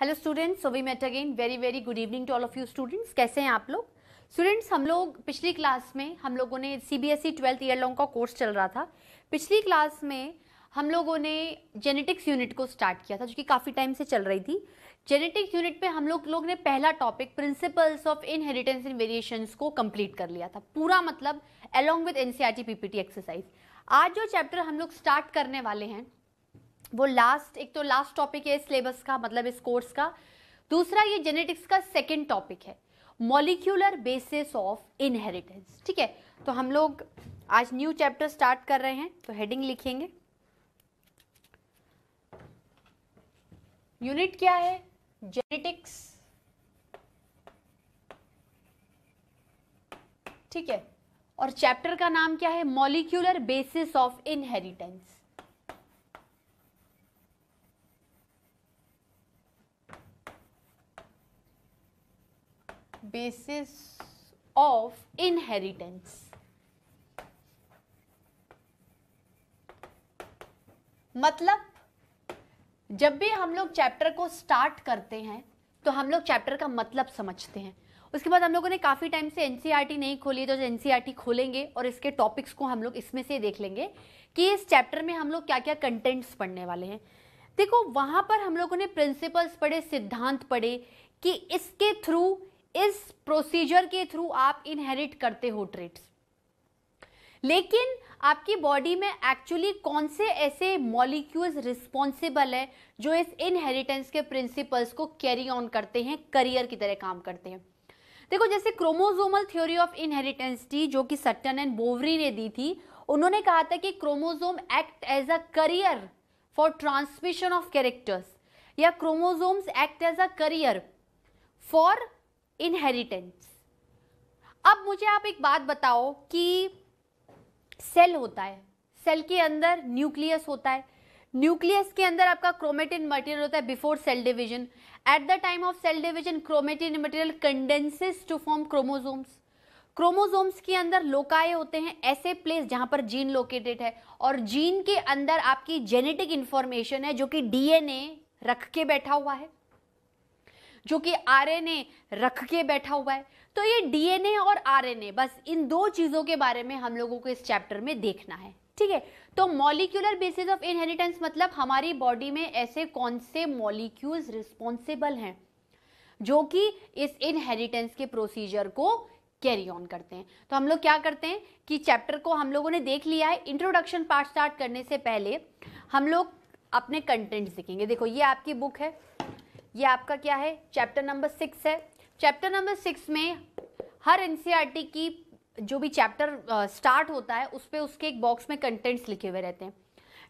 Hello students so we met again very very good evening to all of you students कैसे हैं आप लोग students हम लोग पिछली क्लास में हम लोगों ने C B S E twelfth year long का कोर्स चल रहा था पिछली क्लास में हम लोगों ने जेनेटिक्स यूनिट को स्टार्ट किया था जो कि काफ़ी टाइम से चल रही थी जेनेटिक्स यूनिट में हम लोग लोग ने पहला topic principles of inheritance in variations को कंप्लीट कर लिया था पूरा मतलब along with N C R T P P T exercise आज जो चैप्टर हम लोग स्टार्ट करने वाले हैं वो लास्ट एक तो लास्ट टॉपिक है सिलेबस का मतलब इस कोर्स का दूसरा ये जेनेटिक्स का सेकेंड टॉपिक है मॉलिक्यूलर बेसिस ऑफ इनहेरिटेंस ठीक है तो हम लोग आज न्यू चैप्टर स्टार्ट कर रहे हैं तो हेडिंग लिखेंगे यूनिट क्या है जेनेटिक्स ठीक है और चैप्टर का नाम क्या है molecular basis of inheritance basis of inheritance मतलब जब भी हम लोग चैप्टर को स्टार्ट करते हैं तो हम लोग चैप्टर का मतलब समझते हैं उसके बाद हम लोगों ने काफ़ी टाइम से एन e नहीं खोली तो एन e खोलेंगे और इसके टॉपिक्स को हम लोग इसमें से देख लेंगे कि इस चैप्टर में हम लोग क्या क्या कंटेंट्स पढ़ने वाले हैं देखो वहाँ पर हम लोगों ने प्रिंसिपल्स पढ़े सिद्धांत पढ़े कि इसके थ्रू इस प्रोसीजर के थ्रू आप इनहेरिट करते हो ट्रेट्स लेकिन आपकी बॉडी में एक्चुअली कौन से ऐसे मॉलिक्यूल्स रिस्पॉन्सिबल है जो इस इनहेरिटेंस के प्रिंसिपल्स को कैरी ऑन करते हैं करियर की तरह काम करते हैं देखो जैसे क्रोमोजोमल थ्योरी ऑफ इनहेरिटेंस थी जो कि सट्टन एंड बोवरी ने दी थी उन्होंने कहा था कि chromosome act as a carrier for transmission of characters या chromosomes act as a carrier for inheritance अब मुझे आप एक बात बताओ कि सेल होता है सेल के अंदर न्यूक्लियस होता है न्यूक्लियस के अंदर आपका क्रोमेटिन मटेरियल होता है before cell division at the time of cell division chromatin material condenses to form chromosomes chromosomes के अंदर लोकाए होते हैं ऐसे प्लेस जहां पर जीन लोकेटेड है और जीन के अंदर आपकी जेनेटिक इंफॉर्मेशन है जो कि डीएनए रख के बैठा हुआ है जो कि आरएनए रख के बैठा हुआ है तो ये डीएनए और आरएनए बस इन दो चीज़ों के बारे में हम लोगों को इस चैप्टर में देखना है ठीक है तो मॉलिक्यूलर बेसिस ऑफ इनहेरिटेंस मतलब हमारी बॉडी में ऐसे कौन से मॉलिक्यूल्स रिस्पॉन्सिबल हैं जो कि इस इनहेरिटेंस के प्रोसीजर को कैरी ऑन करते हैं तो हम लोग क्या करते हैं कि चैप्टर को हम लोगों ने देख लिया है इंट्रोडक्शन पार्ट स्टार्ट करने से पहले हम लोग अपने कंटेंट्स देखेंगे देखो ये आपकी बुक है ये आपका क्या है चैप्टर नंबर सिक्स है चैप्टर नंबर सिक्स में हर एन e की जो भी चैप्टर स्टार्ट होता है उस पर उसके एक बॉक्स में कंटेंट्स लिखे हुए रहते हैं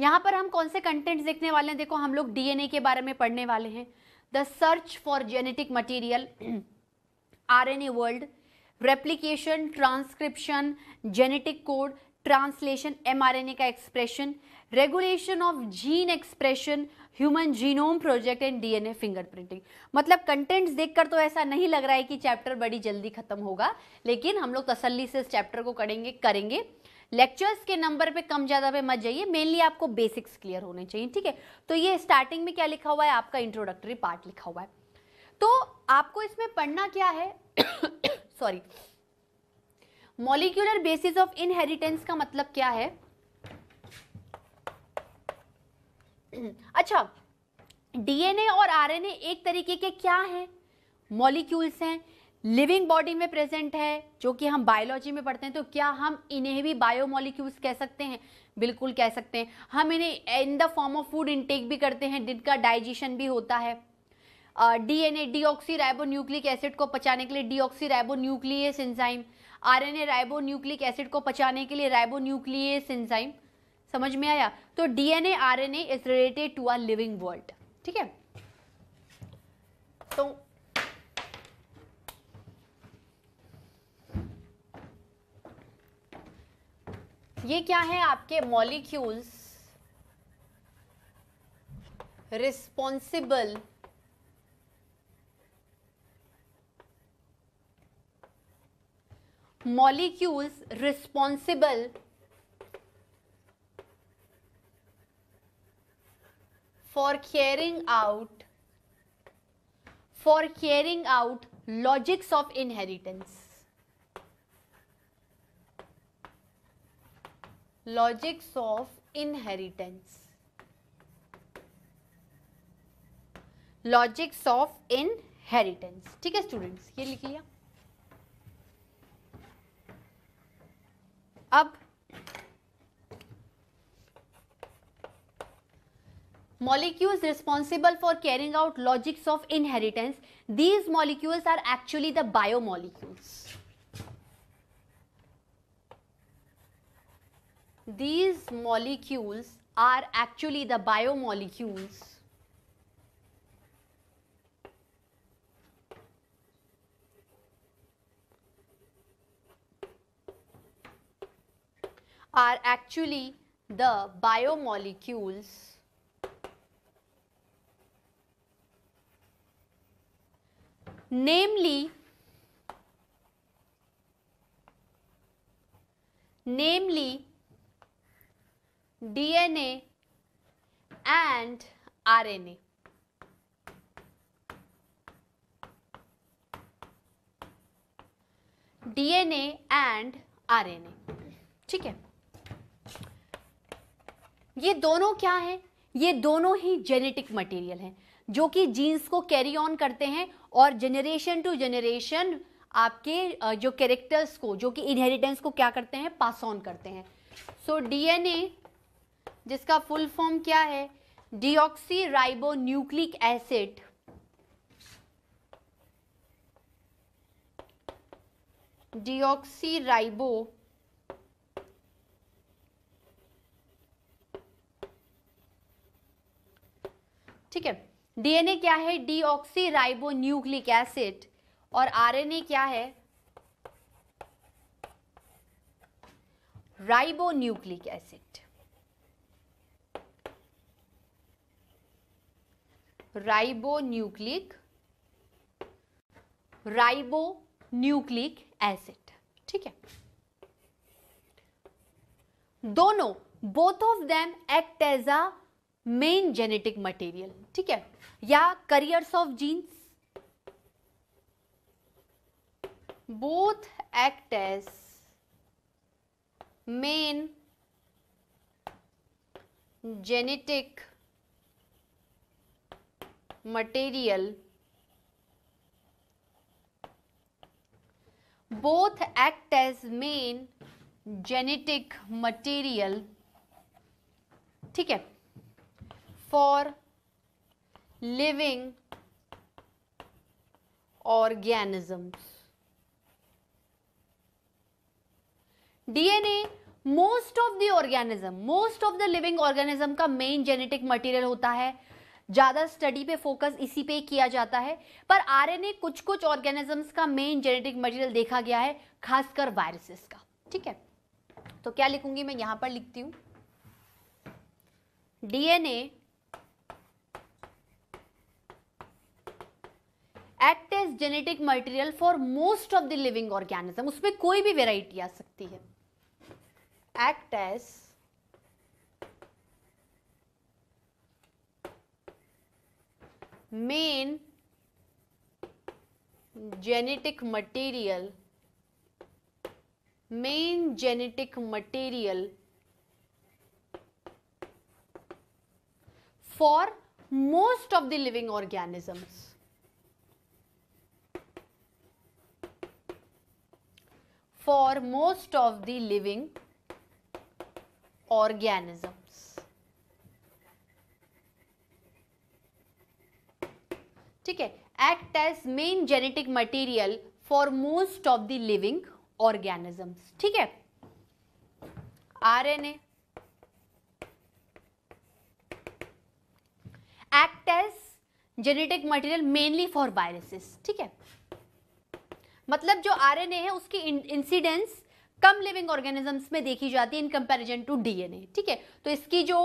यहाँ पर हम कौन से कंटेंट्स देखने वाले हैं देखो हम लोग डीएनए के बारे में पढ़ने वाले हैं the search for genetic material RNA world replication transcription genetic code translation mRNA का expression regulation of gene expression human genome project and DNA fingerprinting मतलब कंटेंट्स देखकर तो ऐसा नहीं लग रहा है कि चैप्टर बड़ी जल्दी खत्म होगा लेकिन हम लोग तसल्ली से इस चैप्टर को करेंगे करेंगे लेक्चर्स के नंबर पे कम ज़्यादा पे मत जाइए मेनली आपको बेसिक्स क्लियर होने चाहिए ठीक है तो ये स्टार्टिंग में क्या लिखा हुआ है आपका इंट्रोडक्टरी पार्ट लिखा हुआ है तो आपको इसमें पढ़ना क्या है sorry molecular basis of inheritance का मतलब क्या है अच्छा डीएनए और आरएनए एक तरीके के क्या हैं मॉलिक्यूल्स हैं लिविंग बॉडी में प्रेजेंट है जो कि हम बायोलॉजी में पढ़ते हैं तो क्या हम इन्हें भी बायो मॉलिक्यूल्स कह सकते हैं बिल्कुल कह सकते हैं हम इन्हें in the form of food intake भी करते हैं जिनका डाइजेशन भी होता है D D N A oxy ribonucleic acid को पचाने के लिए deoxy ribonuclease enzyme ribonucleic acid को पचाने के लिए राइबोन्यूक्लियस एंजाइम समझ में आया तो DNA RNA is related to our living world ठीक है तो ये क्या है आपके molecules responsible molecules responsible for carrying out for caring out logics of inheritance logics of inheritance logics of inheritance ठीक है स्टूडेंट्स ये लिख लिया अब molecules responsible for carrying out logics of inheritance, these molecules are actually the biomolecules. These molecules are actually the biomolecules are actually the biomolecules namely namely DNA and RNA. DNA and RNA ठीक है ये दोनों क्या है ये दोनों ही genetic material हैं जो कि जीन्स को कैरी ऑन करते हैं और जनरेशन टू जनरेशन आपके जो कैरेक्टर्स को जो कि इनहेरिटेंस को क्या करते हैं पास ऑन करते हैं सो डीएनए जिसका फुल फॉर्म क्या है deoxy ribonucleic acid deoxy ribo ठीक है डीएनए क्या है ऑक्सी राइबो न्यूक्लिक एसिड और आरएनए क्या है ribonucleic acid ribonucleic ribonucleic acid ठीक है दोनों both of them act as a main genetic material ठीक है या carriers of genes both act as main genetic material both act as main genetic material ठीक है for living organisms. DNA most of the organism most of the living organism का main genetic material होता है ज्यादा study पे focus इसी पे किया जाता है पर आरएनए कुछ कुछ ऑर्गेनिजम्स का मेन जेनेटिक मटेरियल देखा गया है खासकर वायरसेस का ठीक है तो क्या लिखूंगी मैं यहां पर लिखती हूं DNA act as genetic material for most of the living organism उसमें कोई भी वेराइटी आ सकती है act as main genetic material main genetic material for most of the living organisms for most of the living organisms ठीक है act as main genetic material for most of the living organisms ठीक है RNA act as genetic material mainly for viruses ठीक है मतलब जो RNA है उसकी इंसिडेंस कम लिविंग ऑर्गेनिजम्स में देखी जाती है इन कंपेरिजन टू डीएनए ठीक है तो इसकी जो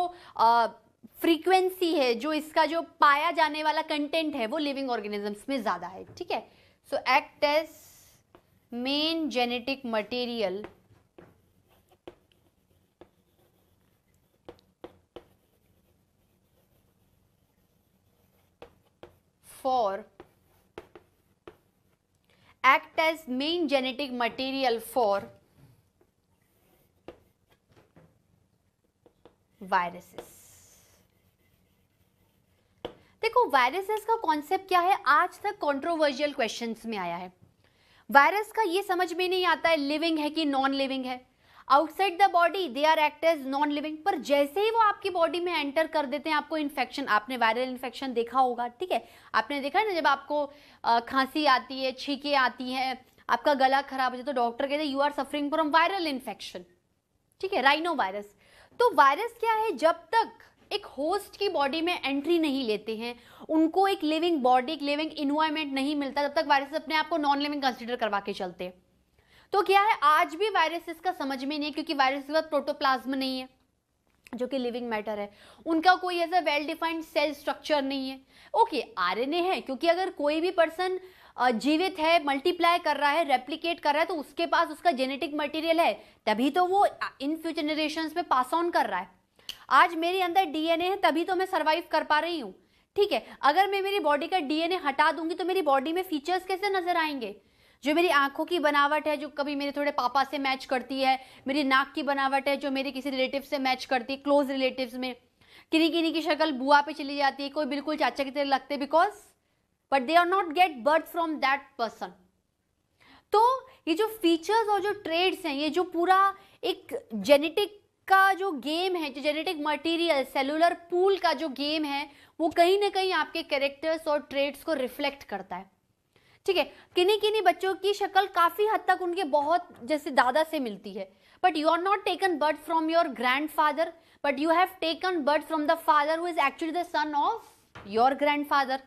फ्रीक्वेंसी है जो इसका जो पाया जाने वाला कंटेंट है वो लिविंग ऑर्गेनिजम्स में ज़्यादा है ठीक है so act as main genetic material for act as main genetic material for viruses देखो वायरसेस का कॉन्सेप्ट क्या है आज तक कंट्रोवर्शियल क्वेश्चंस में आया है वायरस का ये समझ में नहीं आता है लिविंग है कि नॉन लिविंग है outside the body they are act as non living पर जैसे ही वो आपकी बॉडी में एंटर कर देते हैं आपको इन्फेक्शन आपने वायरल इन्फेक्शन देखा होगा ठीक है आपने देखा ना जब आपको खांसी आती है छीके आती हैं आपका गला खराब हो जाए तो डॉक्टर कहते हैं you are suffering from viral infection ठीक है राइनो वायरस तो वायरस क्या है जब तक एक होस्ट की बॉडी में एंट्री नहीं लेते हैं उनको एक लिविंग बॉडी एक लिविंग इन्वायरमेंट नहीं मिलता तब तक वायरस अपने आप को नॉन लिविंग कंसिडर करवा के चलते हैं तो क्या है आज भी वायरसेस का समझ में नहीं है क्योंकि वायरस के बाद प्रोटोप्लाज्म नहीं है जो कि लिविंग मैटर है उनका कोई ऐसा वेल डिफाइंड सेल स्ट्रक्चर नहीं है ओके आरएनए है क्योंकि अगर कोई भी पर्सन जीवित है मल्टीप्लाई कर रहा है रेप्लीकेट कर रहा है तो उसके पास उसका जेनेटिक मटेरियल है तभी तो वो इन फ्यूचर जनरेशन में पास ऑन कर रहा है आज मेरे अंदर डीएनए है तभी तो मैं सर्वाइव कर पा रही हूँ ठीक है अगर मैं मेरी बॉडी का डीएनए हटा दूंगी तो मेरी बॉडी में फीचर्स कैसे नजर आएंगे जो मेरी आंखों की बनावट है जो कभी मेरे थोड़े पापा से मैच करती है मेरी नाक की बनावट है जो मेरे किसी रिलेटिव से मैच करती है क्लोज रिलेटिव्स में किन्नी किन्नी की शक्ल बुआ पे चली जाती है कोई बिल्कुल चाचा की तरह लगते because but they are not get birth from that person तो ये जो फीचर्स और जो ट्रेड्स हैं ये जो पूरा एक जेनेटिक का जो गेम है जो जेनेटिक मटेरियल सेलुलर पूल का जो गेम है वो कहीं ना कहीं आपके कैरेक्टर्स और ट्रेड्स को रिफ्लेक्ट करता है ठीक है किन्हीं किन्हीं बच्चों की शक्ल काफ़ी हद तक उनके बहुत जैसे दादा से मिलती है but you are not taken birth from your grandfather but you have taken birth from the father who is actually the son of your grandfather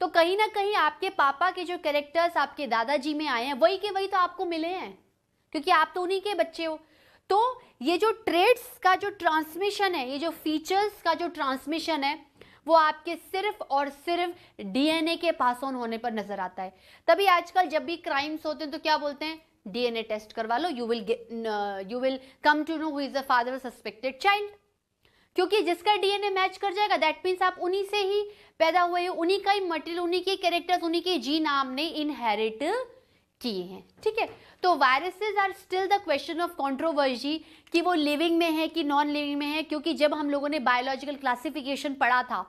तो कहीं ना कहीं आपके पापा के जो कैरेक्टर्स आपके दादाजी में आए हैं वही के वही तो आपको मिले हैं क्योंकि आप तो उन्हीं के बच्चे हो तो ये जो ट्रेड्स का जो ट्रांसमिशन है ये जो फीचर्स का जो ट्रांसमिशन है वो आपके सिर्फ और सिर्फ डीएनए के पास ऑन होने पर नजर आता है तभी आजकल जब भी क्राइम्स होते हैं तो क्या बोलते हैं डीएनए टेस्ट करवा लो you will you will come to know who is the father suspected child क्योंकि जिसका डीएनए मैच कर जाएगा दैट मीन्स आप उन्हीं से ही पैदा हुए उन्हीं का ही मटेरियल उन्हीं के कैरेक्टर्स उन्हीं के जी नाम ने इनहेरिट किए हैं ठीक है तो viruses are still the question of controversy कि वो लिविंग में है कि नॉन लिविंग में है क्योंकि जब हम लोगों ने बायोलॉजिकल क्लासिफिकेशन पढ़ा था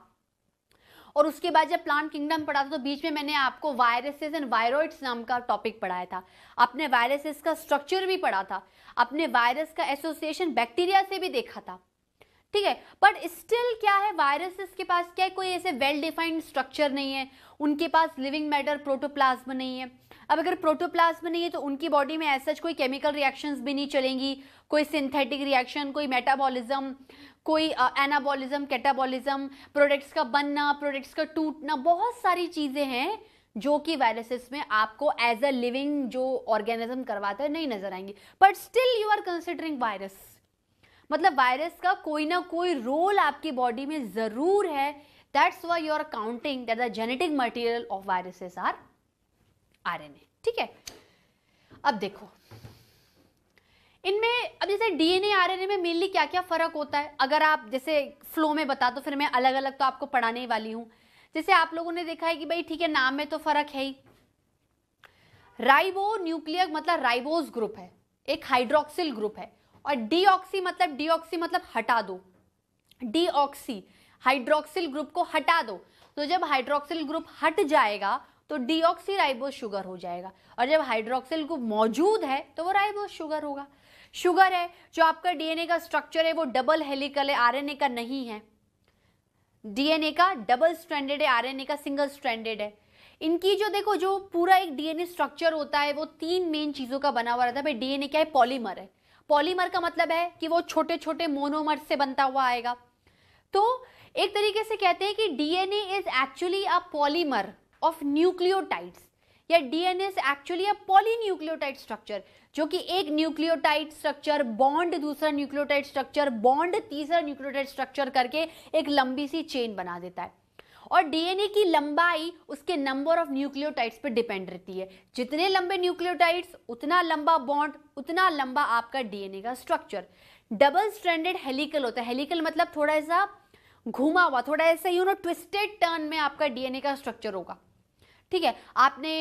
और उसके बाद जब प्लांट किंगडम पढ़ा था तो बीच में मैंने आपको वायरसेस एंड वायरोइड्स नाम का टॉपिक पढ़ाया था अपने वायरसेस का स्ट्रक्चर भी पढ़ा था अपने वायरस का एसोसिएशन बैक्टीरिया से भी देखा था ठीक है बट स्टिल क्या है वायरसेस के पास क्या है कोई ऐसे वेल डिफाइंड स्ट्रक्चर नहीं है उनके पास लिविंग मैटर प्रोटोप्लाज्म नहीं है अब अगर प्रोटोप्लाज्म नहीं है तो उनकी बॉडी में ऐसा कोई केमिकल रिएक्शंस भी नहीं चलेंगी कोई सिंथेटिक रिएक्शन कोई मेटाबॉलिज्म कोई एनाबॉलिज्म कैटाबॉलिज्म प्रोडक्ट्स का बनना प्रोडक्ट्स का टूटना बहुत सारी चीज़ें हैं जो कि वायरसेस में आपको एज अ लिविंग जो ऑर्गेनिज्म करवाता है नहीं नजर आएंगी but still you are considering virus मतलब वायरस का कोई ना कोई रोल आपकी बॉडी में ज़रूर है that's why you are counting that the genetic material of viruses are R N ठीक है अब देखो इनमें अब जैसे डीएनए आरएनए में मेनली क्या क्या फ़र्क होता है अगर आप जैसे फ्लो में बता दो फिर मैं अलग अलग तो आपको पढ़ाने वाली हूं जैसे आप लोगों ने देखा है कि भाई ठीक है नाम में तो फ़र्क है ही राइबो न्यूक्लियर मतलब राइबोस ग्रुप है एक हाइड्रोक्सिल ग्रुप है और डीऑक्सी मतलब डीऑक्सी मतलब हटा दो डीऑक्सी हाइड्रोक्सिल ग्रुप को हटा दो तो जब हाइड्रोक्सिल ग्रुप हट जाएगा तो डीऑक्सी राइबोस शुगर हो जाएगा और जब हाइड्रोक्सिल ग्रुप मौजूद है तो वो राइबो शुगर होगा शुगर है जो आपका डीएनए का स्ट्रक्चर है वो डबल हेलिकल है आरएनए का नहीं है डीएनए का डबल स्ट्रैंडेड है आरएनए का सिंगल स्ट्रैंडेड है इनकी जो देखो जो पूरा एक डीएनए स्ट्रक्चर होता है वो तीन मेन चीज़ों का बना हुआ रहता है भाई डीएनए क्या है पॉलीमर है पॉलीमर का मतलब है कि वो छोटे छोटे मोनोमर से बनता हुआ आएगा तो एक तरीके से कहते हैं कि DNA is actually a polymer of nucleotides या DNA is actually a polynucleotide structure जो कि एक न्यूक्लियोटाइड स्ट्रक्चर बॉन्ड दूसरा न्यूक्लियोटाइड स्ट्रक्चर बॉन्ड तीसरा न्यूक्लियोटाइड स्ट्रक्चर करके एक लंबी सी चेन बना देता है और डीएनए की लंबाई उसके नंबर ऑफ न्यूक्लियोटाइड्स पर डिपेंड रहती है जितने लंबे न्यूक्लियोटाइड्स उतना लंबा बॉन्ड उतना लंबा आपका डीएनए का स्ट्रक्चर डबल स्ट्रैंडेड हेलिकल होता है हेलिकल मतलब थोड़ा ऐसा घुमा हुआ थोड़ा ऐसा यू नो ट्विस्टेड टर्न में आपका डीएनए का स्ट्रक्चर होगा ठीक है आपने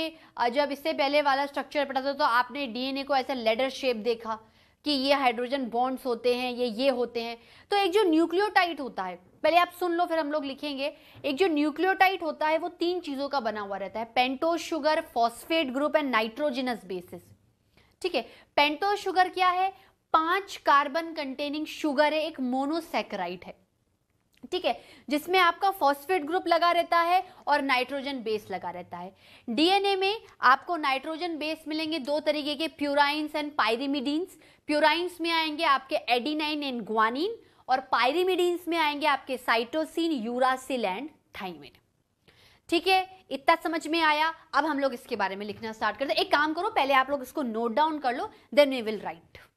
जब इससे पहले वाला स्ट्रक्चर पढ़ा था तो आपने डीएनए को ऐसा लेडर शेप देखा कि ये हाइड्रोजन बॉन्ड्स होते हैं ये ये होते हैं तो एक जो न्यूक्लियोटाइट होता है पहले आप सुन लो फिर हम लोग लिखेंगे एक जो न्यूक्लियोटाइट होता है वो तीन चीज़ों का बना हुआ रहता है pentose sugar phosphate group and nitrogenous bases ठीक है पेंटोज शुगर क्या है पांच कार्बन कंटेनिंग शुगर है एक मोनोसेक्राइट है ठीक है जिसमें आपका फॉस्फेट ग्रुप लगा रहता है और नाइट्रोजन बेस लगा रहता है डीएनए में आपको नाइट्रोजन बेस मिलेंगे दो तरीके के प्यूराइंस एंड पायरिमिडीन्स प्यूराइंस में आएंगे आपके एडीनाइन एंड ग्वानिन और पायरिमिडीन्स में आएंगे आपके साइटोसिन यूरासिल एंड थाइमिन ठीक है इतना समझ में आया अब हम लोग इसके बारे में लिखना स्टार्ट करते एक काम करो पहले आप लोग इसको नोट डाउन कर लो देन वी विल राइट